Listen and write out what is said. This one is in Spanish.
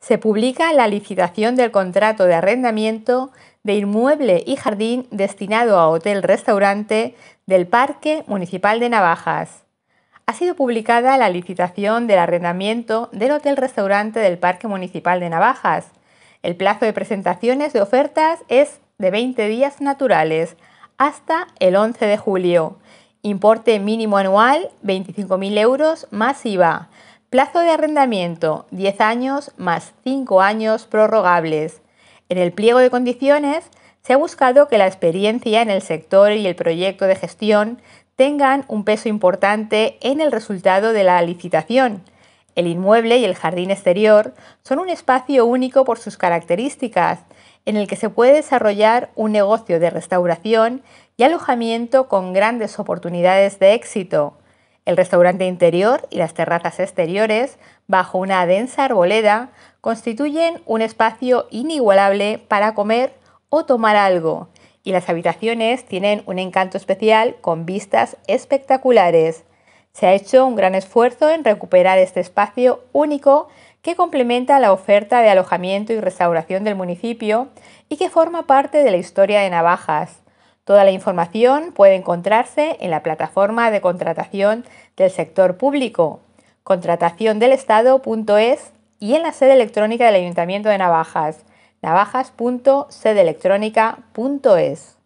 se publica la licitación del contrato de arrendamiento de inmueble y jardín destinado a hotel-restaurante del Parque Municipal de Navajas. Ha sido publicada la licitación del arrendamiento del hotel-restaurante del Parque Municipal de Navajas. El plazo de presentaciones de ofertas es de 20 días naturales hasta el 11 de julio. Importe mínimo anual 25.000 euros más IVA. Plazo de arrendamiento 10 años más 5 años prorrogables. En el pliego de condiciones se ha buscado que la experiencia en el sector y el proyecto de gestión tengan un peso importante en el resultado de la licitación. El inmueble y el jardín exterior son un espacio único por sus características, en el que se puede desarrollar un negocio de restauración y alojamiento con grandes oportunidades de éxito el restaurante interior y las terrazas exteriores, bajo una densa arboleda, constituyen un espacio inigualable para comer o tomar algo, y las habitaciones tienen un encanto especial con vistas espectaculares. Se ha hecho un gran esfuerzo en recuperar este espacio único que complementa la oferta de alojamiento y restauración del municipio y que forma parte de la historia de Navajas, Toda la información puede encontrarse en la plataforma de contratación del sector público, contrataciondelestado.es y en la sede electrónica del Ayuntamiento de Navajas, navajas.sedelectrónica.es.